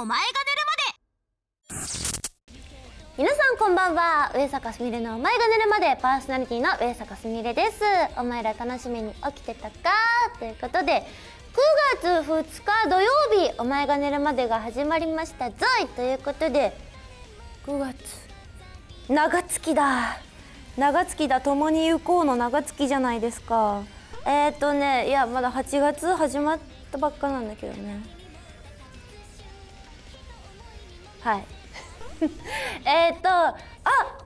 お前が寝るまで皆さんこんばんは上坂すみれのお前が寝るまでパーソナリティの上坂すみれですお前ら楽しみに起きてたかということで9月2日土曜日お前が寝るまでが始まりましたぞいということで9月長月だ長月だ共に行こうの長月じゃないですかえっ、ー、とねいやまだ8月始まったばっかなんだけどねはい えっとあ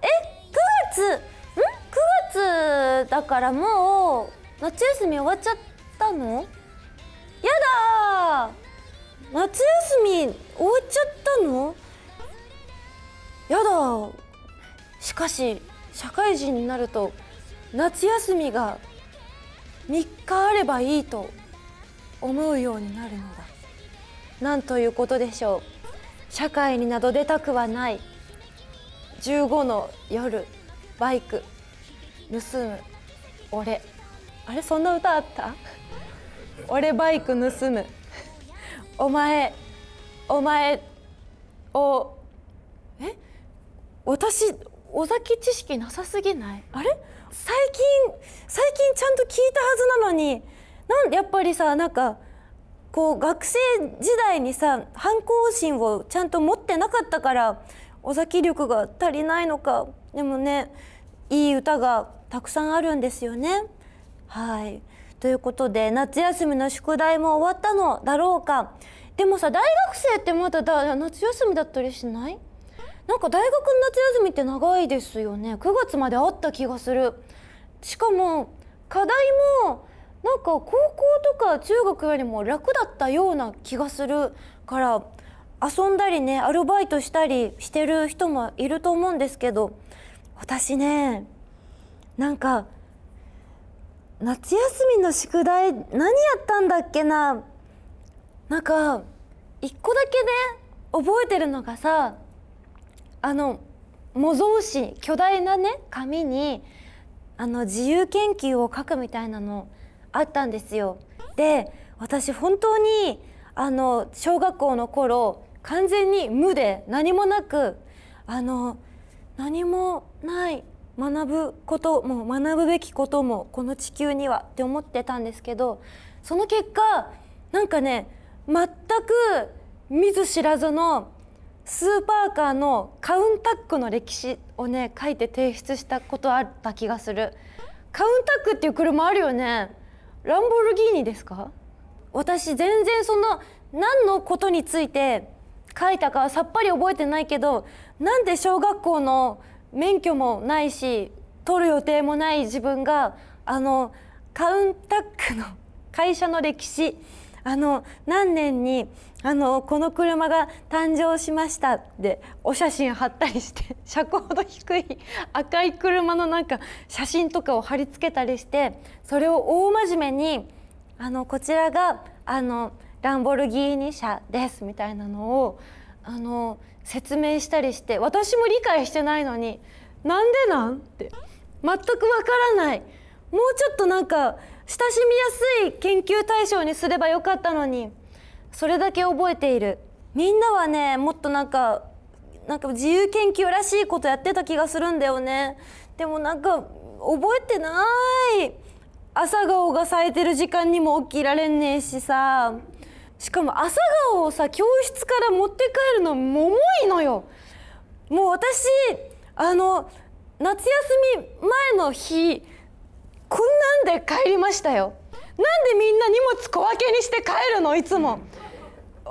え9月ん9月だからもう夏休み終わっちゃったのやだ夏休み終わっちゃったのやだしかし社会人になると夏休みが3日あればいいと思うようになるのだなんということでしょう社会になど出たくはない15の夜バイク盗む俺あれそんな歌あった俺バイク盗むお前お前をえ私尾崎知識なさすぎないあれ最近最近ちゃんと聞いたはずなのになんやっぱりさなんかこう学生時代にさ反抗心をちゃんと持ってなかったからお崎力が足りないのかでもねいい歌がたくさんあるんですよね。はいということで夏休みの宿題も終わったのだろうかでもさ大学生ってまだだ夏休みだったりしないなんか大学の夏休みって長いですよね9月まであった気がするしかも課題もなんか高校とか中学よりも楽だったような気がするから遊んだりねアルバイトしたりしてる人もいると思うんですけど私ねなんか夏休みの宿題何やったんだっけななんか一個だけね覚えてるのがさあの模造紙巨大なね紙にあの自由研究を書くみたいなのあったんですよ。で私本当にあの小学校の頃完全に無で何もなくあの何もない学ぶことも学ぶべきこともこの地球にはって思ってたんですけどその結果なんかね全く見ず知らずのスーパーカーのカウンタックの歴史をね書いて提出したことあった気がするカウンタックっていう車あるよねランボルギーニですか私全然そんな何のことについて書いたかさっぱり覚えてないけどなんで小学校の免許もないし取る予定もない自分があのカウンタックの会社の歴史あの何年にあのこの車が誕生しましたでお写真貼ったりして 車高の低い赤い車のなんか写真とかを貼り付けたりしてそれを大真面目にあのこちらがあのランボルギーニ車ですみたいなのをあの説明したりして私も理解してないのになんでなんって全くわからないもうちょっとなんか親しみやすい研究対象にすればよかったのに。それだけ覚えているみんなはねもっとなんかなんか自由研究らしいことやってた気がするんだよねでもなんか覚えてない朝顔が咲いてる時間にも起きられねえしさしかも朝顔をさ教室から持って帰るのも重いのよもう私あの夏休み前の日こんなんで帰りましたよなんでみんな荷物小分けにして帰るのいつも、うん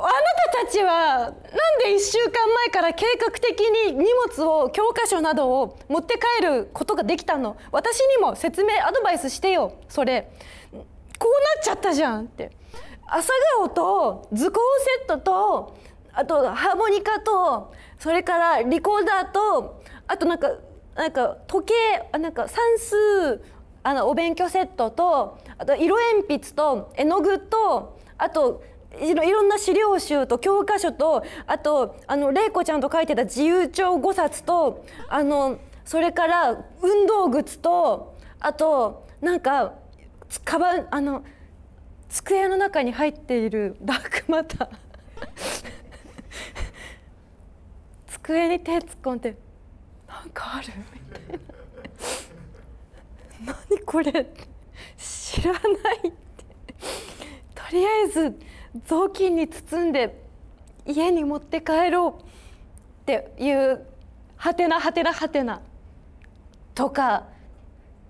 あなたたちはなんで1週間前から計画的に荷物を教科書などを持って帰ることができたの私にも説明アドバイスしてよそれこうなっちゃったじゃんって朝顔と図工セットとあとハーモニカとそれからリコーダーとあとなんかなんか時計あなんか算数あのお勉強セットとあと色鉛筆と絵の具とあといろいろんな資料集と教科書とあとあの玲子ちゃんと書いてた自由帳5冊とあのそれから運動靴とあとなんかカバンあの机の中に入っているダークマター 机に手突っ込んで「なんかある?」みたいな「何これ知らない」ってとりあえず。雑巾に包んで家に持って帰ろうっていうはてなはてなはてなとか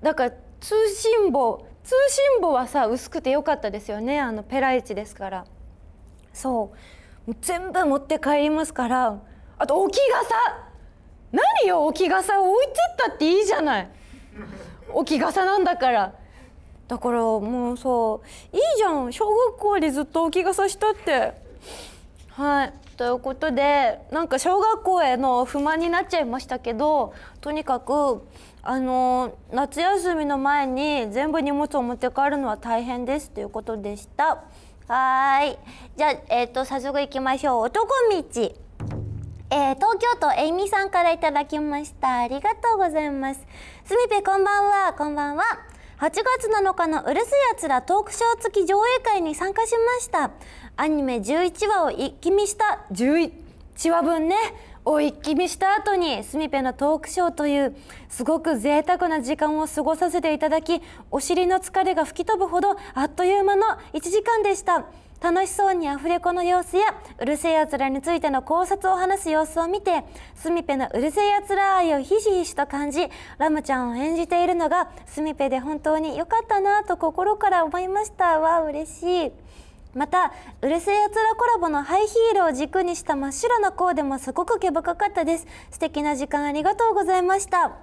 だから通信簿通信簿はさ薄くてよかったですよねあのペライチですからそう全部持って帰りますからあと置き傘何よ置き傘置いちゃったっていいじゃない置き傘なんだからだからもうさいいじゃん小学校でずっと気がさしたって。はいということでなんか小学校への不満になっちゃいましたけどとにかくあの夏休みの前に全部荷物を持って帰るのは大変ですということでした。はいじゃあ、えーと、と早速いきましょう男道えー、東京都えいみさんからいただきましたありがとうございますすみぺこんばんはこんばんは8月7日の「うるすやつら」トークショー付き上映会に参加しましたアニメ11話を一気見した11話分ねお一気見した後にスミペのトークショーというすごく贅沢な時間を過ごさせていただきお尻の疲れが吹き飛ぶほどあっという間の1時間でした楽しそうにアフレコの様子やうるせえやつらについての考察を話す様子を見てスミペのうるせえやつら愛をひしひしと感じラムちゃんを演じているのがスミペで本当に良かったなと心から思いましたわ嬉しい。また「うるせえやつら」コラボのハイヒールを軸にした真っ白なコーデもすごく毛深かったです素敵な時間ありがとうございました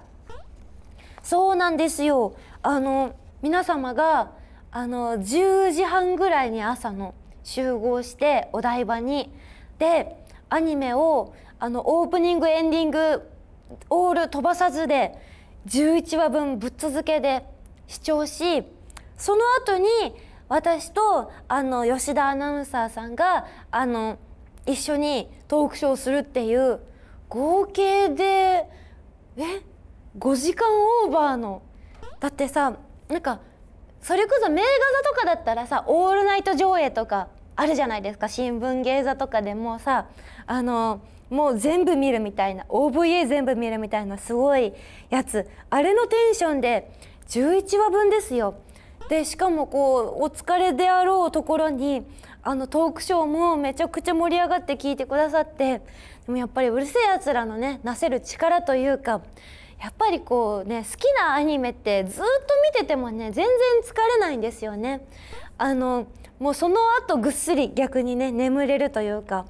そうなんですよあの皆様があの10時半ぐらいに朝の集合してお台場にでアニメをあのオープニングエンディングオール飛ばさずで11話分ぶっ続けで視聴しその後に私とあの吉田アナウンサーさんがあの一緒にトークショーするっていう合計でえ5時間オーバーのだってさなんかそれこそ名画座とかだったらさオールナイト上映とかあるじゃないですか新聞芸座とかでもさあのもう全部見るみたいな OVA 全部見るみたいなすごいやつあれのテンションで11話分ですよ。でしかもこうお疲れであろうところにあのトークショーもめちゃくちゃ盛り上がって聞いてくださってでもやっぱりうるせえやつらのねなせる力というかやっぱりこうね好きなアニメってずっと見ててもね全然疲れないんですよね。あのもうその後ぐっすり逆にね眠れるというか。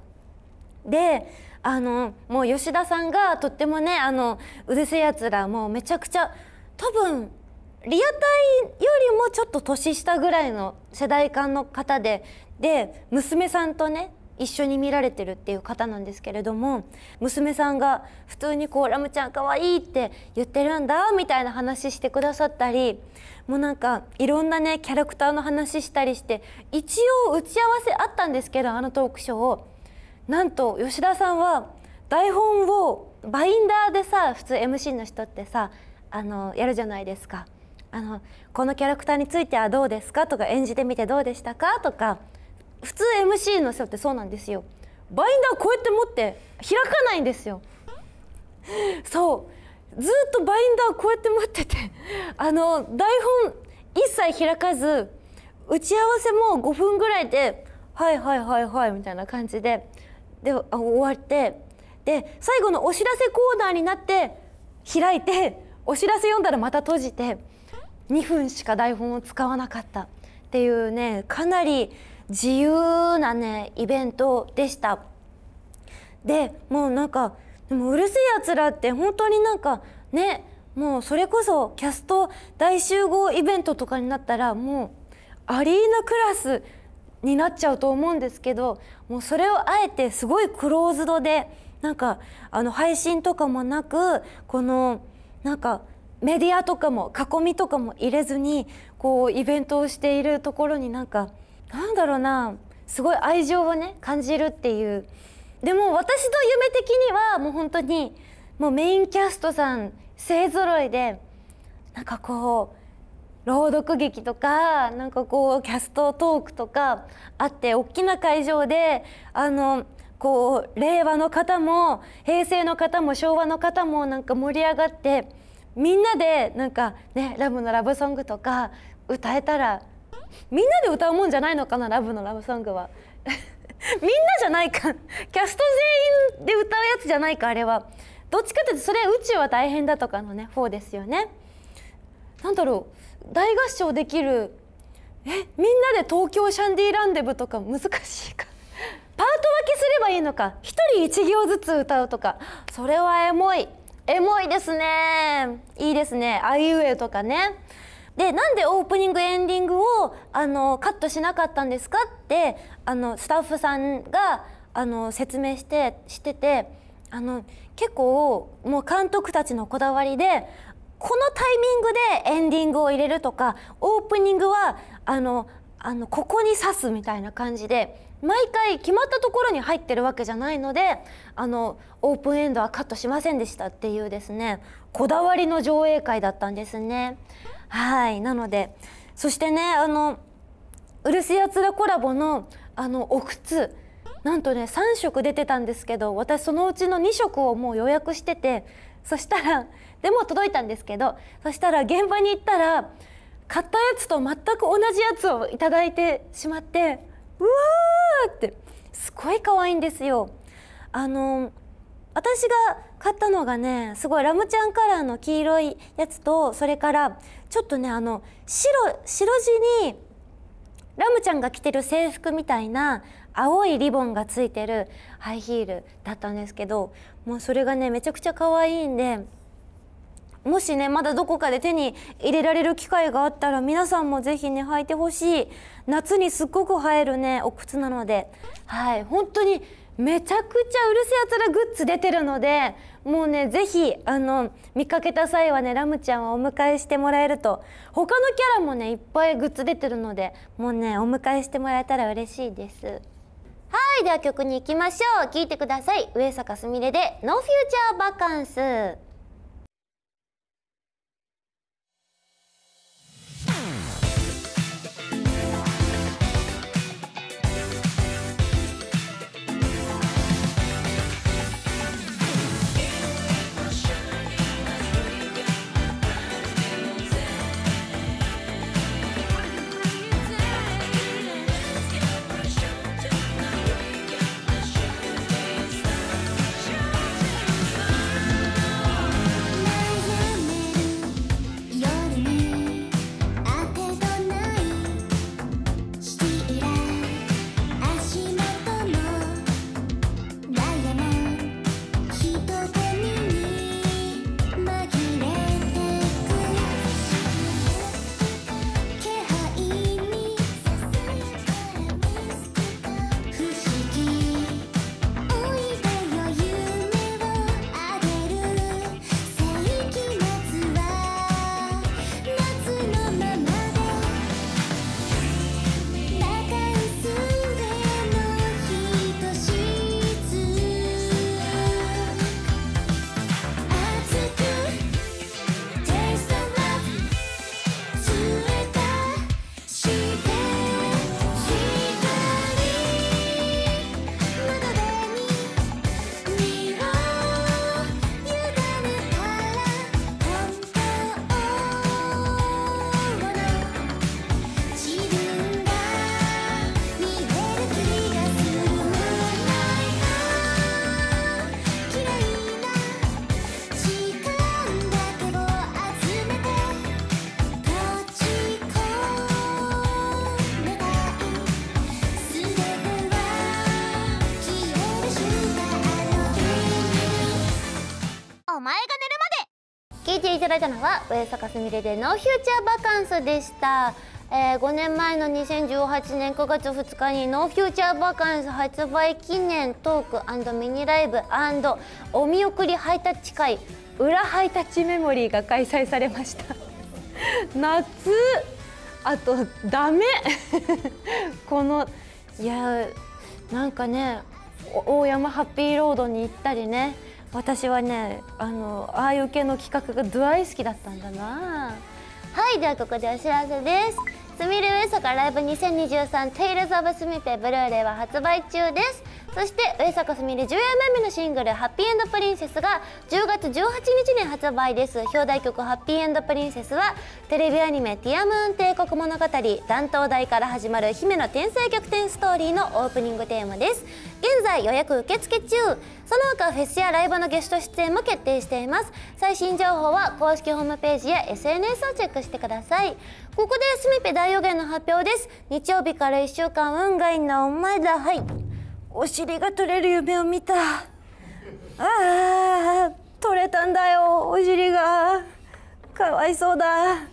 であのもう吉田さんがとってもねあのうるせえやつらもうめちゃくちゃ多分リアタイよりもちょっと年下ぐらいの世代間の方でで娘さんとね一緒に見られてるっていう方なんですけれども娘さんが普通にこう「ラムちゃんかわいい」って言ってるんだみたいな話してくださったりもうなんかいろんなねキャラクターの話したりして一応打ち合わせあったんですけどあのトークショーをなんと吉田さんは台本をバインダーでさ普通 MC の人ってさあのやるじゃないですか。あのこのキャラクターについてはどうですかとか演じてみてどうでしたかとか普通 MC の人ってそうなんですよバインダーこうやって持って開かないんですよそうずっとバインダーこうやって持っててあの台本一切開かず打ち合わせも5分ぐらいで「はいはいはいはい」みたいな感じでで終わってで最後のお知らせコーナーになって開いてお知らせ読んだらまた閉じて2分しか台本を使わなかったっていうねかなり自由なねイベントでした。でもうなんかでもうるせえやつらって本当になんかねもうそれこそキャスト大集合イベントとかになったらもうアリーナクラスになっちゃうと思うんですけどもうそれをあえてすごいクローズドでなんかあの配信とかもなくこのなんかメディアとかも囲みとかも入れずにこうイベントをしているところになんかなんだろうなすごい愛情をね感じるっていうでも私の夢的にはもう本当にもうメインキャストさん勢ぞろいでなんかこう朗読劇とかなんかこうキャストトークとかあって大きな会場であのこう令和の方も平成の方も昭和の方もなんか盛り上がってみんなでなんかねラブのラブソングとか歌えたらみんなで歌うもんじゃないのかなラブのラブソングは みんなじゃないかキャスト全員で歌うやつじゃないかあれはどっちかっていうとそれ宇宙は大変だとかのね方ですよねなんだろう大合唱できるえみんなで東京シャンディーランデブとか難しいかパート分けすればいいのか1人1行ずつ歌うとかそれはエモいエモいですねいいですねあいうえとかねでなんでオープニングエンディングをあのカットしなかったんですかってあのスタッフさんがあの説明してしててあの結構もう監督たちのこだわりでこのタイミングでエンディングを入れるとかオープニングはあのあのここに刺すみたいな感じで毎回決まったところに入ってるわけじゃないのであのオープンエンドはカットしませんでしたっていうですねこだわりの上映会だったんですね。はいなのでそしてねあのうるせやつらコラボのあのお靴なんとね3色出てたんですけど私そのうちの2色をもう予約しててそしたらでも届いたんですけどそしたら現場に行ったら買ったやつと全く同じやつを頂いてしまってうわーってすごい可愛いんですよ。あの私が買ったのがねすごいラムちゃんカラーの黄色いやつとそれからちょっとねあの白白地にラムちゃんが着てる制服みたいな青いリボンがついてるハイヒールだったんですけどもうそれがねめちゃくちゃ可愛いんでもしねまだどこかで手に入れられる機会があったら皆さんもぜひね履いてほしい夏にすっごく映えるねお靴なのではい本当にめちゃくちゃうるせやつらグッズ出てるのでもうねぜひあの見かけた際はねラムちゃんはお迎えしてもらえると他のキャラもねいっぱいグッズ出てるのでもうねお迎えしてもらえたら嬉しいですはいでは曲に行きましょう聴いてください上坂すみれで「ノーフューチャーバカンス」は上坂すみれでーフューチャーバカンスでした、えー、5年前の2018年9月2日にノーフューチャーバカンス発売記念トークミニライブお見送りハイタッチ会裏ハイタッチメモリーが開催されました 夏あとダメ このいやなんかね大山ハッピーロードに行ったりね私はねあのああいう系の企画が大好きだったんだなはいではここでお知らせですスミルウエソカライブ2023 Tales of スミテブルーレイは発売中ですそして上坂すみれ14枚目のシングル「ハッピーエンドプリンセス」が10月18日に発売です表題曲「ハッピーエンドプリンセスは」はテレビアニメ「ティアムーン帝国物語」断頭台から始まる姫の天才逆転ストーリーのオープニングテーマです現在予約受付中その他フェスやライブのゲスト出演も決定しています最新情報は公式ホームページや SNS をチェックしてくださいここでスミペ大予言の発表です日曜日から1週間運がいいなお前だはいお尻が取れる夢を見たああ取れたんだよお尻がかわいそうだ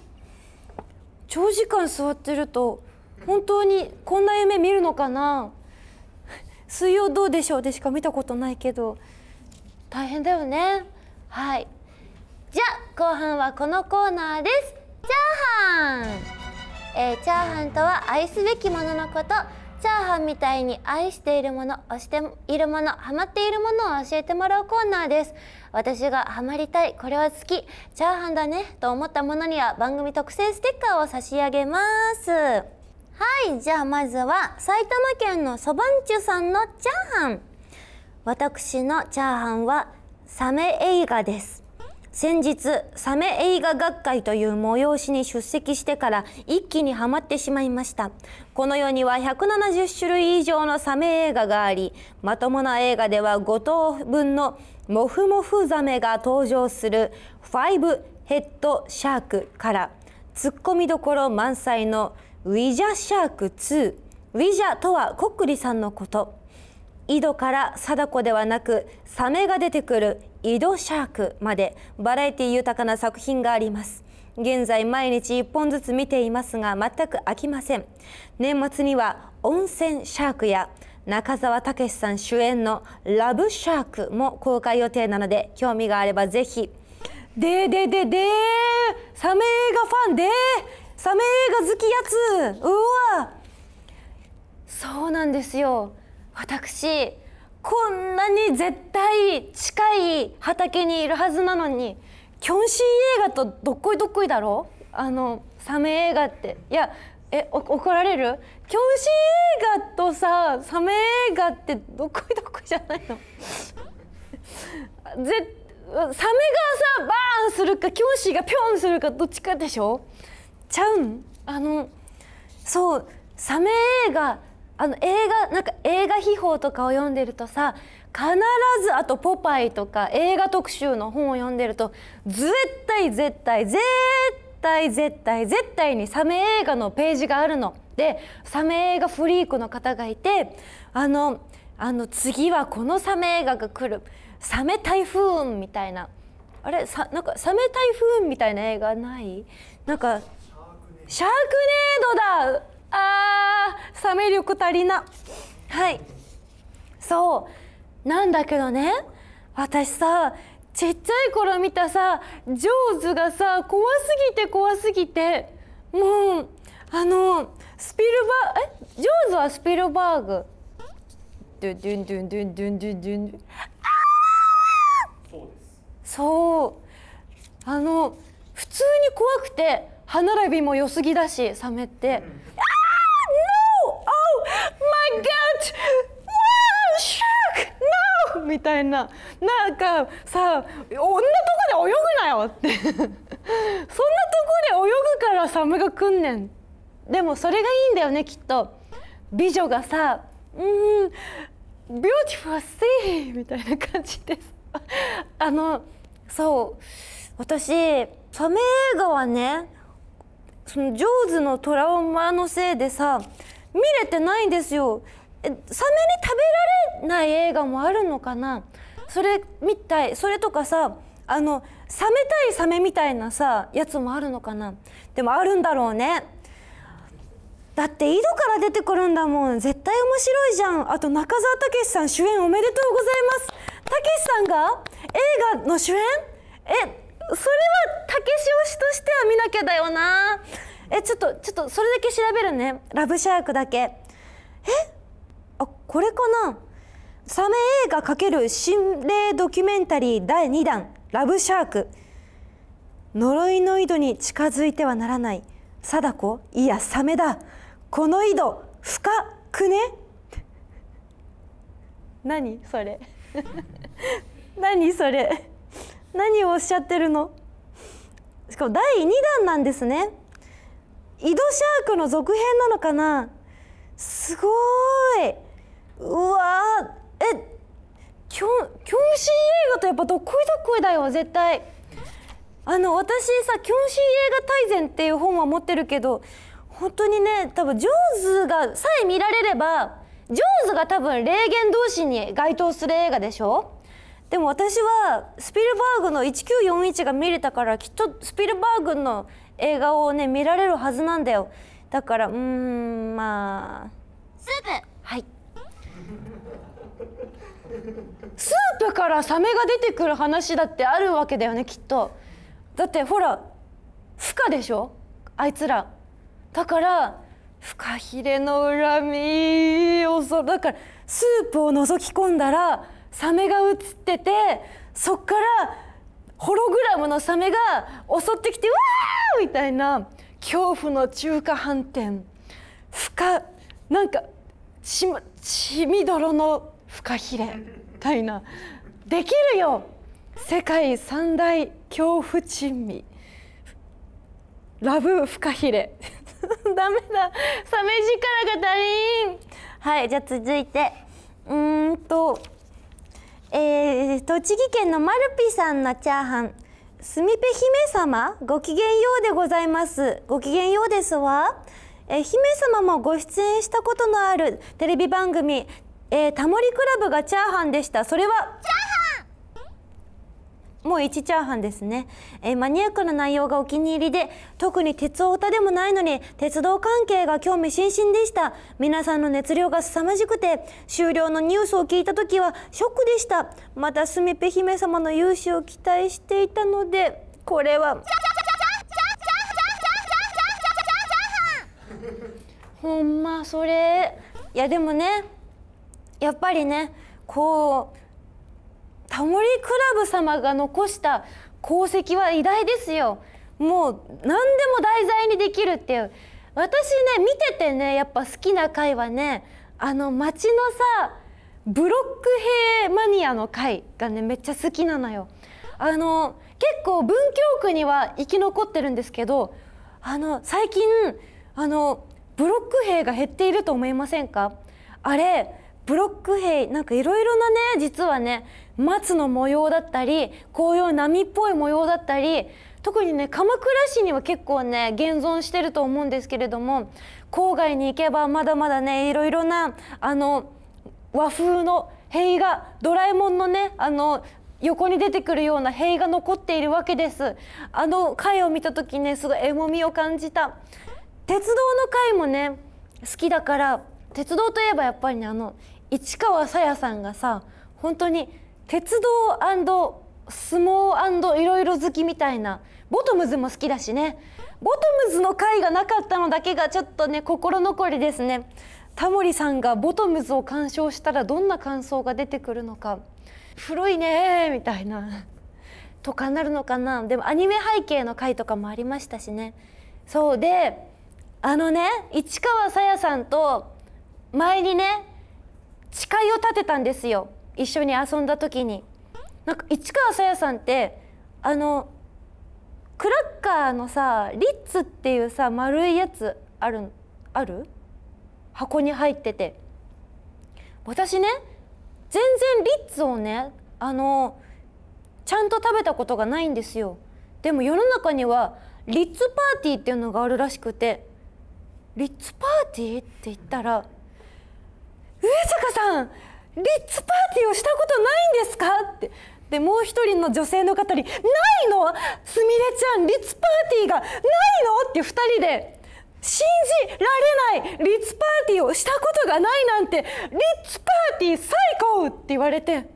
長時間座ってると本当にこんな夢見るのかな「水曜どうでしょう」でしか見たことないけど大変だよねはいじゃあ後半はこのコーナーですチャーハン、えー、チャーハンとは愛すべきもののことチャーハンみたいに愛しているもの推しているものハマっているものを教えてもらうコーナーです私がハマりたいこれは好きチャーハンだねと思ったものには番組特製ステッカーを差し上げますはいじゃあまずは埼玉県のそばんちゅさんのチャーハン私のチャーハンはサメ映画です先日サメ映画学会という催しに出席してから一気にはまってしまいましたこの世には170種類以上のサメ映画がありまともな映画では5等分のモフモフザメが登場するファイブヘッドシャークからツッコミどころ満載のウィジャシャーク2ウィジャとはコックリさんのこと井戸から貞子ではなくサメが出てくる井戸シャークまでバラエティ豊かな作品があります現在毎日1本ずつ見ていますが全く飽きません年末には温泉シャークや中澤武さん主演のラブシャークも公開予定なので興味があればぜひででででサメ映画ファンでサメ映画好きやつうわそうなんですよ私こんなに絶対近い畑にいるはずなのにキョンシー映画とどっこいどっこいだろあのサメ映画っていやえお怒られるキョンシー映画とさサメ映画ってどっこいどっこいじゃないの ぜサメがさバーンするかキョンシーがピョンするかどっちかでしょちゃうんあのそうサメ映画あの映画なんか映画秘宝とかを読んでるとさ必ずあと「ポパイ」とか映画特集の本を読んでると絶対絶対絶対絶対絶対にサメ映画のページがあるの。でサメ映画フリークの方がいてあのあの次はこのサメ映画が来るサメ台風雲みたいなあれさなんかサメ台風雲みたいな映画ないなんかシャークネードだあーサメ力足りなはいそうなんだけどね私さちっちゃい頃見たさ「ジョーズ」がさ怖すぎて怖すぎてもうあのスピルバーえジョーズはスピルバーグドゥドゥンドゥンドゥンドゥンドゥンドゥンドゥンそうですそうあの普通に怖くて歯並びも良すぎだしサメって、うん、my god! Wow, shark! No! みたいななんかさ「女とこで泳ぐなよ!」ってそんなとこで泳ぐからサムが来んねんでもそれがいいんだよねきっと美女がさ「うんビューティフルシー」みたいな感じですあのそう私サメ映画はねそのジョーズのトラウマのせいでさ見れてないんですよサメに食べられない映画もあるのかなそれみたいそれとかさあのサメ対サメみたいなさやつもあるのかなでもあるんだろうねだって井戸から出てくるんだもん絶対面白いじゃんあと中澤武さん主演おめでとうございます武さんが映画の主演えそれは武志推しとしては見なきゃだよなえちょっとちょっとそれだけ調べるねラブシャークだけえあこれかなサメ映画×心霊ドキュメンタリー第2弾「ラブシャーク」呪いの井戸に近づいてはならない貞子いやサメだこの井戸深くね 何それ何それ何をおっしゃってるのしかも第2弾なんですね井戸シャークの続編なのかなすごいうわーえキョンキ映画とやっぱどっこいどっこいだよ絶対あの私さ狂信映画大全っていう本は持ってるけど本当にね多分ジョーズがさえ見られればジョーズが多分霊言同士に該当する映画でしょでも私はスピルバーグの1941が見れたからきっとスピルバーグの映画をね見られるはずなんだよだからうんまあスープはいスープからサメが出てくる話だってあるわけだよねきっとだってほら不可でしょあいつらだからフカヒレの恨みをそだからスープを覗き込んだらサメが映っててそっからホログラムのサメが襲ってきて「わー!」みたいな恐怖の中華飯店深なんかし血みどろのフカヒレみたいなできるよ世界三大恐怖珍味ラブフカヒレ ダメだサメ力が足りんはいじゃあ続いてうんとえー、栃木県のマルピさんのチャーハンすみぺ姫様ごきげんようでございますごきげんようですわえ姫様もご出演したことのあるテレビ番組、えー、タモリクラブがチャーハンでしたそれはチャーハンもう1チャーハンですね、えー、マニアックな内容がお気に入りで特に鉄オタでもないのに鉄道関係が興味津々でした皆さんの熱量が凄まじくて終了のニュースを聞いた時はショックでしたまたすみぺ姫様の勇姿を期待していたのでこれはほんまそれいやでもねやっぱりねこうタモリクラブ様が残した功績は偉大ですよもう何でも題材にできるっていう私ね見ててねやっぱ好きな回はねあの街のさブロック兵マニアの回がねめっちゃ好きなのよあの結構文京区には生き残ってるんですけどあの最近あのブロック兵が減っていると思いませんかあれブロック兵なんかいろいろなね実はね松の模様だったり紅葉波っぽい模様だったり特にね鎌倉市には結構ね現存してると思うんですけれども郊外に行けばまだまだねいろいろなあの和風の塀がドラえもんのねあの横に出てくるような塀が残っているわけですあの貝を見た時ねすごいえもみを感じた鉄道の貝もね好きだから鉄道といえばやっぱりねあの市川さやさんがさ本当に鉄道相撲いろいろ好きみたいなボトムズも好きだしねボトムズの回がなかったのだけがちょっとね心残りですねタモリさんがボトムズを鑑賞したらどんな感想が出てくるのか古いねみたいなとかなるのかなでもアニメ背景の回とかもありましたしねそうであのね市川さやさんと前にね誓いを立てたんですよ一緒に遊んだ時になんか市川さやさんってあのクラッカーのさリッツっていうさ丸いやつあるある箱に入ってて私ね全然リッツをねあのちゃんと食べたことがないんですよでも世の中にはリッツパーティーっていうのがあるらしくてリッツパーティーって言ったら上坂さんリッツパーティーをしたことないんですか?」ってでもう一人の女性の方に「ないのすみれちゃんリッツパーティーがないの?」って2人で信じられないリッツパーティーをしたことがないなんてリッツパーティー最高って言われて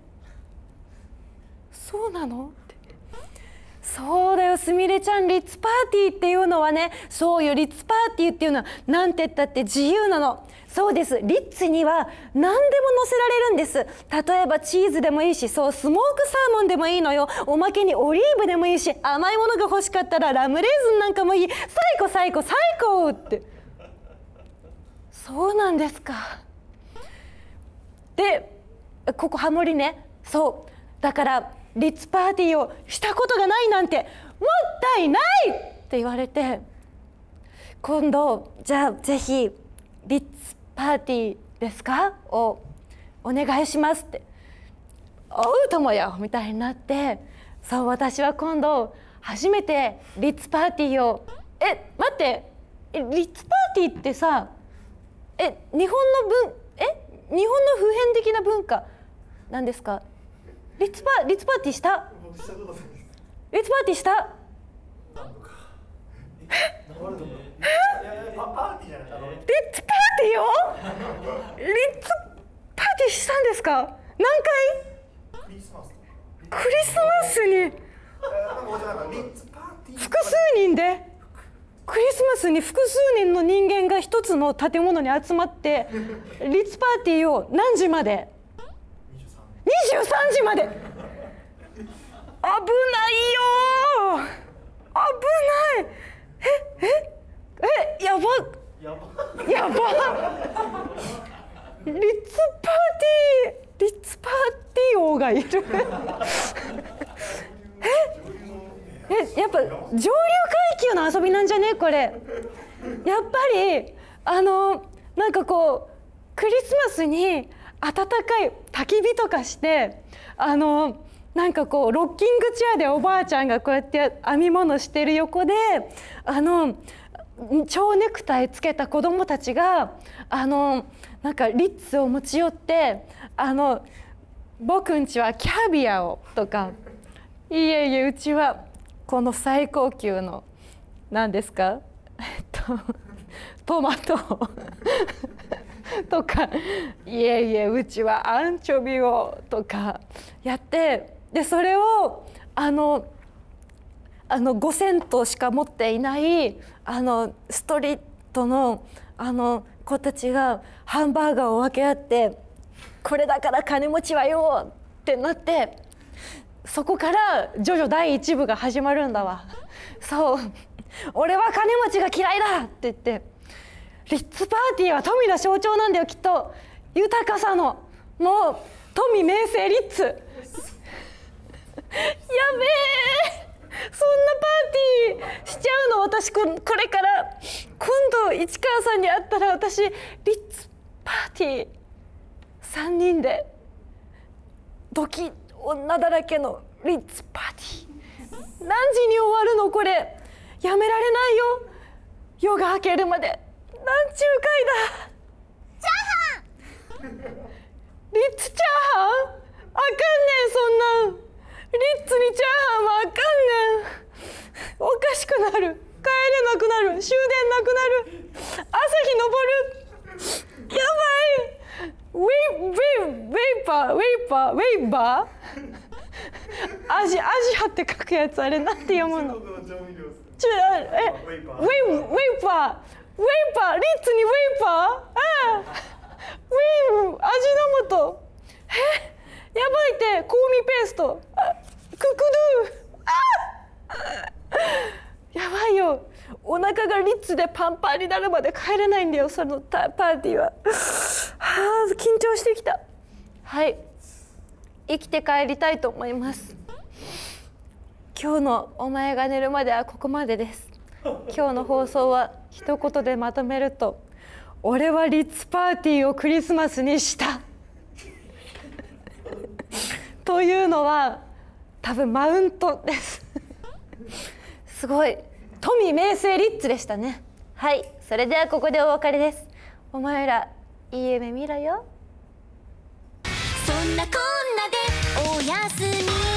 「そうなのそうだよすみれちゃんリッツパーティーっていうのはねそうよリッツパーティーっていうのはなんて言ったって自由なのそうですリッツには何でも乗せられるんです例えばチーズでもいいしそうスモークサーモンでもいいのよおまけにオリーブでもいいし甘いものが欲しかったらラムレーズンなんかもいい最高最高最高ってそうなんですかでここハモリねそうだからリッツパーティーをしたことがないなんてもったいないって言われて今度じゃあぜひリッツパーティーですかをお願いしますって「おうともよ」みたいになってそう私は今度初めてリッツパーティーをえ待ってリッツパーティーってさえ日本の文え日本の普遍的な文化なんですかリッツパリッツパーティーしたリッツパーティーしたリッツパーティーよリッツパーティーしたんですか何回クリスマスに複数人でクリスマスに複数人の人間が一つの建物に集まってリッツパーティーを何時まで23時まで危ないよ危ないえええやばやばやばリッツパーティーリッツパーティー王がいるええやっぱ上流階級の遊びなんじゃねこれやっぱりあのなんかこうクリスマスに暖かい焚き火とかしてあのなんかこうロッキングチェアでおばあちゃんがこうやって編み物してる横であの蝶ネクタイつけた子どもたちがあのなんかリッツを持ち寄って「あの僕んちはキャビアを」とか「いえいえうちはこの最高級の何ですかえっとトマト」とか「いえいえうちはアンチョビを」とかやってでそれをあのあの5セントしか持っていないあのストリートのあの子たちがハンバーガーを分け合って「これだから金持ちはよ!」ってなってそこから「ジョジョ第1部」が始まるんだわ。そう 俺は金持ちが嫌いだって言ってリッツパーティーは富の象徴なんだよきっと豊かさのもう富名声リッツ やべえそんなパーティーしちゃうの私これから今度市川さんに会ったら私リッツパーティー3人でドキ女だらけのリッツパーティー何時に終わるのこれやめられないよ夜が明けるまで。なんちゅう会だチャーハンリッツチャーハンあかんねんそんなんリッツにチャーハンはあかんねんおかしくなる帰れなくなる終電なくなる朝日昇るやばいウェイウェイウェイパーウェイパーウェイバーアジアジアって書くやつあれなんて読むのえウェイウェイパーウェイパーリッツにウェイパーああウェイブ味の素えやばいって香味ペーストククドゥやばいよお腹がリッツでパンパンになるまで帰れないんだよそのパーティーははあ緊張してきたはい生きて帰りたいと思います今日のお前が寝るまではここまでです今日の放送は一言でまとめると「俺はリッツパーティーをクリスマスにした」というのは多分マウントですすごい富名声リッツでしたねはいそれではここでお別れですお前らいい夢見ろよそんなこんなでお休み